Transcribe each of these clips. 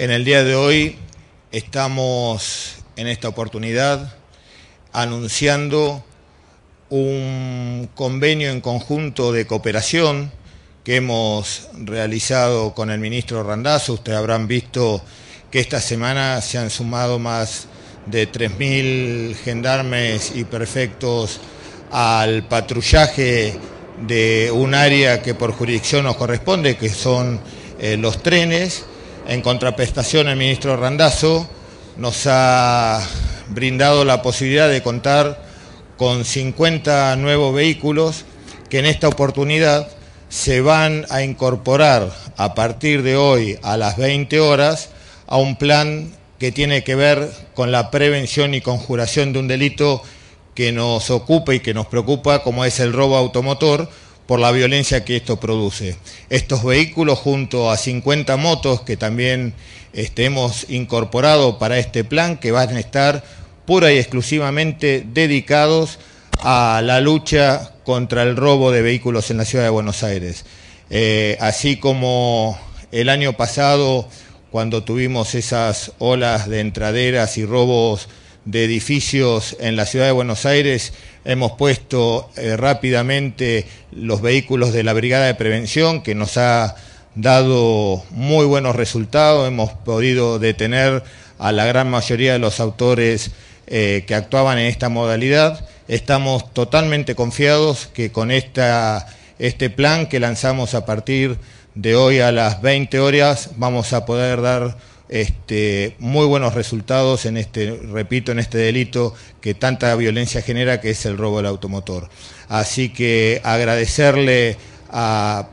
En el día de hoy estamos en esta oportunidad anunciando un convenio en conjunto de cooperación que hemos realizado con el ministro Randazzo. Ustedes habrán visto que esta semana se han sumado más de 3.000 gendarmes y perfectos al patrullaje de un área que por jurisdicción nos corresponde, que son eh, los trenes en contraprestación, el ministro Randazo nos ha brindado la posibilidad de contar con 50 nuevos vehículos que en esta oportunidad se van a incorporar a partir de hoy a las 20 horas a un plan que tiene que ver con la prevención y conjuración de un delito que nos ocupa y que nos preocupa, como es el robo automotor, por la violencia que esto produce. Estos vehículos junto a 50 motos que también este, hemos incorporado para este plan que van a estar pura y exclusivamente dedicados a la lucha contra el robo de vehículos en la ciudad de Buenos Aires. Eh, así como el año pasado, cuando tuvimos esas olas de entraderas y robos de edificios en la ciudad de Buenos Aires hemos puesto eh, rápidamente los vehículos de la Brigada de Prevención que nos ha dado muy buenos resultados, hemos podido detener a la gran mayoría de los autores eh, que actuaban en esta modalidad. Estamos totalmente confiados que con esta, este plan que lanzamos a partir de hoy a las 20 horas vamos a poder dar este, muy buenos resultados en este, repito, en este delito que tanta violencia genera, que es el robo del automotor. Así que agradecerle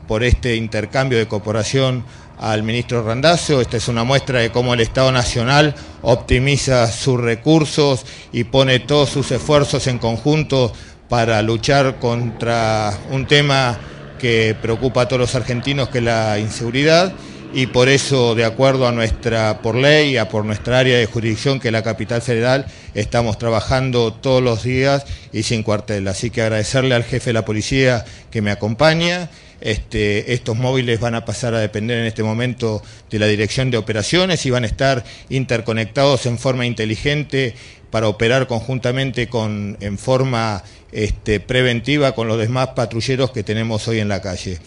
por este intercambio de cooperación al ministro Randazzo. Esta es una muestra de cómo el Estado Nacional optimiza sus recursos y pone todos sus esfuerzos en conjunto para luchar contra un tema que preocupa a todos los argentinos, que es la inseguridad y por eso, de acuerdo a nuestra, por ley, a por nuestra área de jurisdicción, que es la capital federal, estamos trabajando todos los días y sin cuartel. Así que agradecerle al jefe de la policía que me acompaña. Este, estos móviles van a pasar a depender en este momento de la dirección de operaciones y van a estar interconectados en forma inteligente para operar conjuntamente con, en forma este, preventiva con los demás patrulleros que tenemos hoy en la calle.